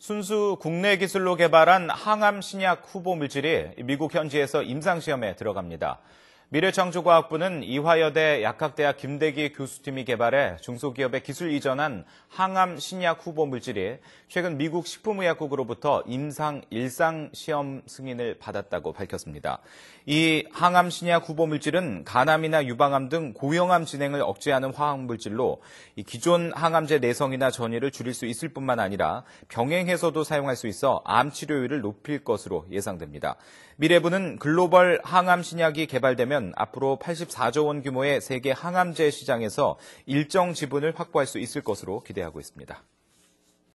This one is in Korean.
순수 국내 기술로 개발한 항암 신약 후보 물질이 미국 현지에서 임상시험에 들어갑니다. 미래창조과학부는 이화여대 약학대학 김대기 교수팀이 개발해 중소기업에 기술 이전한 항암 신약 후보 물질이 최근 미국 식품의약국으로부터 임상 일상 시험 승인을 받았다고 밝혔습니다. 이 항암 신약 후보 물질은 간암이나 유방암 등 고형암 진행을 억제하는 화학 물질로 기존 항암제 내성이나 전이를 줄일 수 있을 뿐만 아니라 병행해서도 사용할 수 있어 암 치료율을 높일 것으로 예상됩니다. 미래부는 글로벌 항암 신약이 개발되면 따르면 앞으로 84조 원 규모의 세계 항암제 시장에서 일정 지분을 확보할 수 있을 것으로 기대하고 있습니다.